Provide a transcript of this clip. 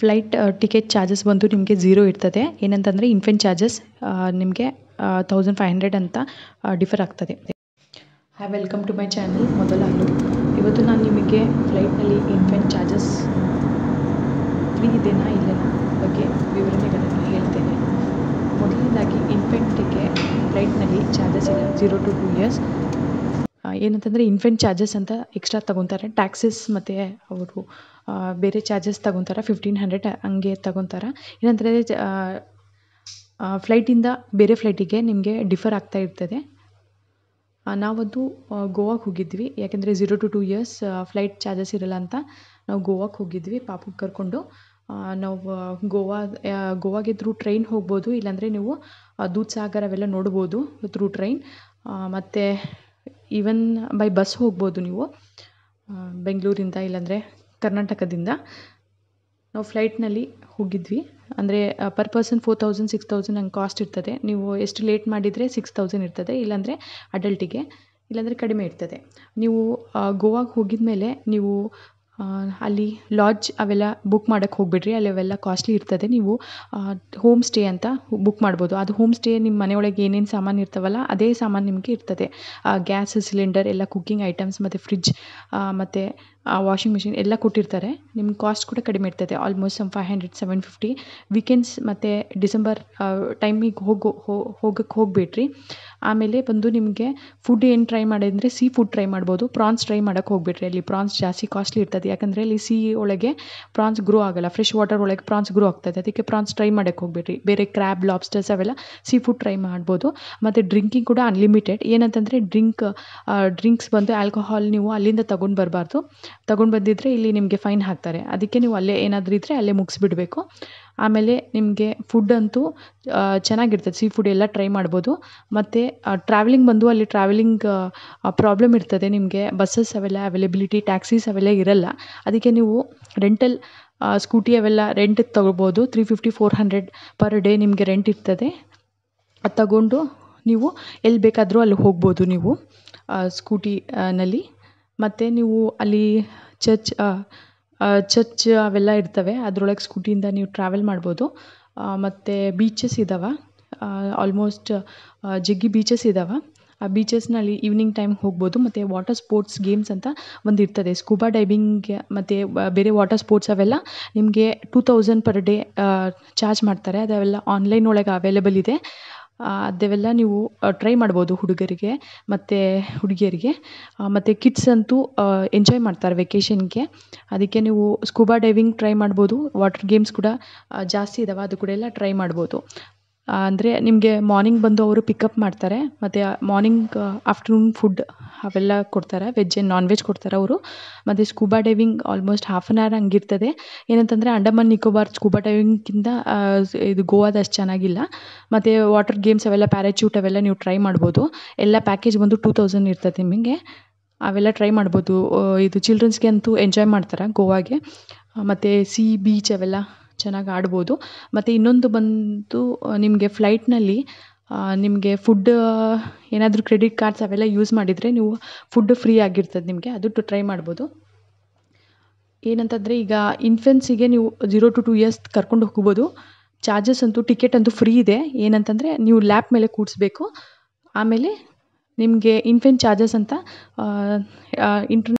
flight ticket charges ಬಂದು ನಿಮಗೆ zero ಇರ್ತದೆ ಏನಂತಂದರೆ ಇನ್ಫೆಂಟ್ ಚಾರ್ಜಸ್ ನಿಮಗೆ ತೌಸಂಡ್ ಫೈವ್ ಹಂಡ್ರೆಡ್ ಅಂತ ಡಿಫರ್ ಆಗ್ತದೆ hi welcome to my channel ಮೊದಲ ಇವತ್ತು ನಾನು ನಿಮಗೆ ಫ್ಲೈಟ್ನಲ್ಲಿ ಇನ್ಫೆಂಟ್ ಚಾರ್ಜಸ್ ಫ್ರೀ ಇದೆಯಾ ಇಲ್ಲೇನ ಬಗ್ಗೆ ವಿವರಣೆಗಳನ್ನು ಹೇಳ್ತೇನೆ ಮೊದಲನೇದಾಗಿ ಇನ್ಫೆಂಟಿಗೆ ಫ್ಲೈಟ್ನಲ್ಲಿ ಚಾರ್ಜಸ್ ಇಲ್ಲ ಝೀರೋ ಟು ಟೂ ಇಯರ್ಸ್ ಏನಂತಂದರೆ ಇನ್ಫೆಂಟ್ ಚಾರ್ಜಸ್ ಅಂತ ಎಕ್ಸ್ಟ್ರಾ ತಗೊತಾರೆ ಟ್ಯಾಕ್ಸಸ್ ಮತ್ತು ಅವರು ಬೇರೆ ಚಾರ್ಜಸ್ ತಗೊತಾರೆ ಫಿಫ್ಟೀನ್ ಹಂಡ್ರೆಡ್ ಹಂಗೆ ತಗೊತಾರೆ ಏನಂತಂದರೆ ಫ್ಲೈಟಿಂದ ಬೇರೆ ಫ್ಲೈಟಿಗೆ ನಿಮಗೆ ಡಿಫರ್ ಆಗ್ತಾ ಇರ್ತದೆ ನಾವದು ಗೋವಾಗೆ ಹೋಗಿದ್ವಿ ಯಾಕೆಂದರೆ zero to two years flight charges ಇರೋಲ್ಲ ಅಂತ ನಾವು ಗೋವಾಕ್ಕೆ ಹೋಗಿದ್ವಿ ಪಾಪಕ್ಕೆ ಕರ್ಕೊಂಡು ನಾವು ಗೋವಾ ಗೋವಾಗೆ ಥ್ರೂ ಟ್ರೈನ್ ಹೋಗ್ಬೋದು ಇಲ್ಲಾಂದರೆ ನೀವು ಸಾಗರ್ ಅವೆಲ್ಲ ನೋಡ್ಬೋದು ಥ್ರೂ ಟ್ರೈನ್ ಮತ್ತು ಈವನ್ ಬೈ ಬಸ್ ಹೋಗ್ಬೋದು ನೀವು ಬೆಂಗಳೂರಿಂದ ಇಲ್ಲಾಂದರೆ ಕರ್ನಾಟಕದಿಂದ ನಾವು ಫ್ಲೈಟ್ನಲ್ಲಿ ಹೋಗಿದ್ವಿ ಅಂದರೆ per person four thousand six thousand ಹಂಗೆ ಕಾಸ್ಟ್ ಇರ್ತದೆ ನೀವು ಎಷ್ಟು ಲೇಟ್ ಮಾಡಿದರೆ ಸಿಕ್ಸ್ ತೌಸಂಡ್ ಇರ್ತದೆ ಇಲ್ಲಾಂದರೆ ಅಡಲ್ಟಿಗೆ ಇಲ್ಲಾಂದರೆ ಕಡಿಮೆ ಇರ್ತದೆ ನೀವು ಗೋವಾಗೆ ಹೋಗಿದ್ಮೇಲೆ ನೀವು ಅಲ್ಲಿ ಲಾಡ್ಜ್ ಅವೆಲ್ಲ ಬುಕ್ ಮಾಡಕ್ಕೆ ಹೋಗ್ಬಿಡ್ರಿ ಅಲ್ಲಿ ಅವೆಲ್ಲ ಕಾಸ್ಟ್ಲಿ ಇರ್ತದೆ ನೀವು ಹೋಮ್ ಸ್ಟೇ ಅಂತ ಬುಕ್ ಮಾಡ್ಬೋದು ಅದು ಹೋಮ್ ಸ್ಟೇ ನಿಮ್ಮ ಮನೆಯೊಳಗೆ ಏನೇನು ಸಾಮಾನು ಇರ್ತವಲ್ಲ ಅದೇ ಸಾಮಾನು ನಿಮಗೆ ಇರ್ತದೆ ಗ್ಯಾಸ್ ಸಿಲಿಂಡರ್ ಎಲ್ಲ ಕುಕ್ಕಿಂಗ್ ಐಟಮ್ಸ್ ಮತ್ತು ಫ್ರಿಜ್ ಮತ್ತು ಆ ವಾಷಿಂಗ್ ಮಿಷಿನ್ ಎಲ್ಲ ಕೊಟ್ಟಿರ್ತಾರೆ ನಿಮ್ಮ ಕಾಸ್ಟ್ ಕೂಡ ಕಡಿಮೆ ಇರ್ತದೆ almost some five hundred seven fifty weekends ಮತ್ತು ಡಿಸೆಂಬರ್ ಟೈಮಿಗೆ ಹೋಗೋ ಹೋಗಕ್ಕೆ ಹೋಗ್ಬೇಡ್ರಿ ಆಮೇಲೆ ಬಂದು ನಿಮಗೆ ಫುಡ್ ಏನು ಟ್ರೈ ಮಾಡಿದ್ರೆ ಸೀ ಫುಡ್ ಟ್ರೈ ಮಾಡ್ಬೋದು ಪ್ರಾನ್ಸ್ ಟ್ರೈ ಮಾಡಕ್ಕೆ ಹೋಗ್ಬಿಟ್ರಿ ಅಲ್ಲಿ ಪ್ರಾನ್ಸ್ ಜಾಸ್ತಿ ಕಾಸ್ಟ್ಲಿ ಇರ್ತದೆ ಯಾಕಂದರೆ ಅಲ್ಲಿ ಸೀ ಒಳಗೆ ಪ್ರಾನ್ಸ್ ಗ್ರೋ ಆಗೋಲ್ಲ ಫ್ರೆಶ್ ವಾಟರ್ ಒಳಗೆ ಪ್ರಾನ್ಸ್ ಗ್ರೋ ಆಗ್ತದೆ ಅದಕ್ಕೆ ಪ್ರಾನ್ಸ್ ಟ್ರೈ ಮಾಡಕ್ಕೆ ಹೋಗ್ಬೇಡ್ರಿ ಬೇರೆ ಕ್ರ್ಯಾಬ್ ಲಾಬ್ಸ್ಟರ್ಸ್ ಅವೆಲ್ಲ ಸೀ ಫುಡ್ ಟ್ರೈ ಮಾಡ್ಬೋದು ಮತ್ತು ಡ್ರಿಂಕಿಂಗ್ ಕೂಡ ಅನ್ಲಿಮಿಟೆಡ್ ಏನಂತಂದರೆ ಡ್ರಿಂಕ್ ಡ್ರಿಂಕ್ಸ್ ಬಂದು ಆಲ್ಕೋಹಾಲ್ ನೀವು ಅಲ್ಲಿಂದ ತಗೊಂಡು ಬರಬಾರ್ದು ತಗೊಂಡು ಬಂದಿದ್ದರೆ ಇಲ್ಲಿ ನಿಮಗೆ ಫೈನ್ ಹಾಕ್ತಾರೆ ಅದಕ್ಕೆ ನೀವು ಅಲ್ಲೇ ಏನಾದರೂ ಇದ್ದರೆ ಅಲ್ಲೇ ಮುಗಿಸ್ಬಿಡ್ಬೇಕು ಆಮೇಲೆ ನಿಮಗೆ ಫುಡ್ ಅಂತೂ ಚೆನ್ನಾಗಿರ್ತದೆ ಸೀ ಫುಡ್ ಎಲ್ಲ ಟ್ರೈ ಮಾಡ್ಬೋದು ಮತ್ತು ಟ್ರಾವೆಲಿಂಗ್ ಬಂದು ಅಲ್ಲಿ ಟ್ರಾವೆಲಿಂಗ್ ಪ್ರಾಬ್ಲಮ್ ಇರ್ತದೆ ನಿಮಗೆ ಬಸ್ಸಸ್ ಅವೆಲ್ಲ ಅವೈಲೆಬಿಲಿಟಿ ಟ್ಯಾಕ್ಸೀಸ್ ಅವೆಲ್ಲ ಇರಲ್ಲ ಅದಕ್ಕೆ ನೀವು ರೆಂಟಲ್ ಸ್ಕೂಟಿ ಅವೆಲ್ಲ ರೆಂಟ್ ತೊಗೊಬೋದು three fifty four hundred per day ನಿಮಗೆ ರೆಂಟ್ ಇರ್ತದೆ ಅದು ತಗೊಂಡು ನೀವು ಎಲ್ಲಿ ಬೇಕಾದರೂ ಅಲ್ಲಿ ಹೋಗ್ಬೋದು ನೀವು ಸ್ಕೂಟಿನಲ್ಲಿ ಮತ್ತು ನೀವು ಅಲ್ಲಿ ಚರ್ಚ್ ಚರ್ಚ್ ಅವೆಲ್ಲ ಇರ್ತವೆ ಅದರೊಳಗೆ ಸ್ಕೂಟಿಯಿಂದ ನೀವು ಟ್ರಾವೆಲ್ ಮಾಡ್ಬೋದು ಮತ್ತು ಬೀಚಸ್ ಇದ್ದಾವೆ ಆಲ್ಮೋಸ್ಟ್ ಜಗ್ಗಿ ಬೀಚಸ್ ಇದ್ದಾವೆ ಆ ಬೀಚಸ್ನಲ್ಲಿ ಈವ್ನಿಂಗ್ ಟೈಮ್ ಹೋಗ್ಬೋದು ಮತ್ತು ವಾಟರ್ ಸ್ಪೋರ್ಟ್ಸ್ ಗೇಮ್ಸ್ ಅಂತ ಒಂದು ಇರ್ತದೆ ಸ್ಕೂಬಾ ಡೈವಿಂಗ್ ಮತ್ತು ಬೇರೆ ವಾಟರ್ ಸ್ಪೋರ್ಟ್ಸ್ ಅವೆಲ್ಲ ನಿಮಗೆ two thousand per day charge ಮಾಡ್ತಾರೆ ಅದೆಲ್ಲ ಆನ್ಲೈನ್ ಒಳಗೆ ಅವೈಲೇಬಲ್ ಇದೆ ಅದೆಲ್ಲ ನೀವು ಟ್ರೈ ಮಾಡ್ಬೋದು ಹುಡುಗರಿಗೆ ಮತ್ತು ಹುಡುಗಿಯರಿಗೆ ಮತ್ತು ಕಿಡ್ಸ್ ಅಂತೂ ಎಂಜಾಯ್ ಮಾಡ್ತಾರೆ ವೆಕೇಷನ್ಗೆ ಅದಕ್ಕೆ ನೀವು ಸ್ಕೂಬಾ ಡೈವಿಂಗ್ ಟ್ರೈ ಮಾಡ್ಬೋದು ವಾಟರ್ ಗೇಮ್ಸ್ ಕೂಡ ಜಾಸ್ತಿ ಇದಾವೆ ಅದು ಕೂಡ ಎಲ್ಲ ಟ್ರೈ ಮಾಡ್ಬೋದು ಅಂದರೆ ನಿಮಗೆ ಮಾರ್ನಿಂಗ್ ಬಂದು ಅವರು ಪಿಕಪ್ ಮಾಡ್ತಾರೆ ಮತ್ತು ಮಾರ್ನಿಂಗ್ ಆಫ್ಟರ್ನೂನ್ ಫುಡ್ ಅವೆಲ್ಲ ಕೊಡ್ತಾರೆ ವೆಜ್ ಆ್ಯಂಡ್ ನಾನ್ ವೆಜ್ ಕೊಡ್ತಾರೆ ಅವರು ಮತ್ತು scuba diving almost half an hour ಹಂಗಿರ್ತದೆ ಏನಂತಂದರೆ ಅಂಡಮಾನ್ ನಿಕೋಬಾರ್ ಸ್ಕೂಬಾ ಡೈವಿಂಗ್ಕಿಂತ ಇದು ಗೋವಾದ ಅಷ್ಟು ಚೆನ್ನಾಗಿಲ್ಲ ಮತ್ತು ವಾಟರ್ ಗೇಮ್ಸ್ ಅವೆಲ್ಲ ಪ್ಯಾರಾಚೂಟ್ ಅವೆಲ್ಲ ನೀವು ಟ್ರೈ ಮಾಡ್ಬೋದು ಎಲ್ಲ ಪ್ಯಾಕೇಜ್ ಬಂದು ಟೂ ತೌಸಂಡ್ ಇರ್ತದೆ ನಿಮಗೆ ಅವೆಲ್ಲ ಟ್ರೈ ಮಾಡ್ಬೋದು ಇದು ಚಿಲ್ಡ್ರನ್ಸ್ಗೆ ಅಂತೂ ಎಂಜಾಯ್ ಮಾಡ್ತಾರೆ ಗೋವಾಗೆ ಮತ್ತು ಸೀ ಬೀಚ್ ಅವೆಲ್ಲ ಚೆನ್ನಾಗಿ ಆಡ್ಬೋದು ಮತ್ತು ಇನ್ನೊಂದು ಬಂದು ನಿಮಗೆ ಫ್ಲೈಟ್ನಲ್ಲಿ ನಿಮಗೆ ಫುಡ್ ಏನಾದರೂ ಕ್ರೆಡಿಟ್ ಕಾರ್ಡ್ಸ್ ಅವೆಲ್ಲ ಯೂಸ್ ಮಾಡಿದರೆ ನೀವು ಫುಡ್ ಫ್ರೀ ಆಗಿರ್ತದೆ ನಿಮಗೆ ಅದು ಟ್ರೈ ಮಾಡ್ಬೋದು ಏನಂತಂದರೆ ಈಗ ಇನ್ಫೆನ್ಸಿಗೆ ನೀವು ಜೀರೋ ಟು ಟು ಇಯರ್ಸ್ ಕರ್ಕೊಂಡು ಹೋಗ್ಬೋದು ಚಾರ್ಜಸ್ ಅಂತೂ ಟಿಕೆಟ್ ಅಂತೂ ಫ್ರೀ ಇದೆ ಏನಂತಂದರೆ ನೀವು ಲ್ಯಾಪ್ ಮೇಲೆ ಕೂಡಿಸ್ಬೇಕು ಆಮೇಲೆ ನಿಮಗೆ ಇನ್ಫೆಂಟ್ ಚಾರ್ಜಸ್ ಅಂತ ಇಂಟರ್